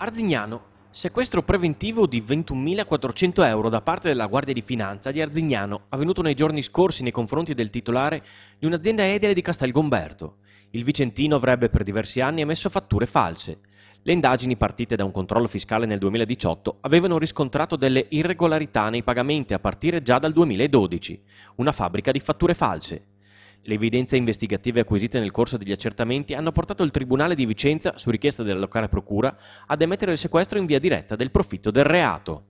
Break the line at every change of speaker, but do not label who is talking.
Arzignano. Sequestro preventivo di 21.400 euro da parte della Guardia di Finanza di Arzignano, avvenuto nei giorni scorsi nei confronti del titolare di un'azienda edile di Castelgomberto. Il Vicentino avrebbe per diversi anni emesso fatture false. Le indagini partite da un controllo fiscale nel 2018 avevano riscontrato delle irregolarità nei pagamenti a partire già dal 2012, una fabbrica di fatture false. Le evidenze investigative acquisite nel corso degli accertamenti hanno portato il Tribunale di Vicenza, su richiesta della locale procura, ad emettere il sequestro in via diretta del profitto del reato.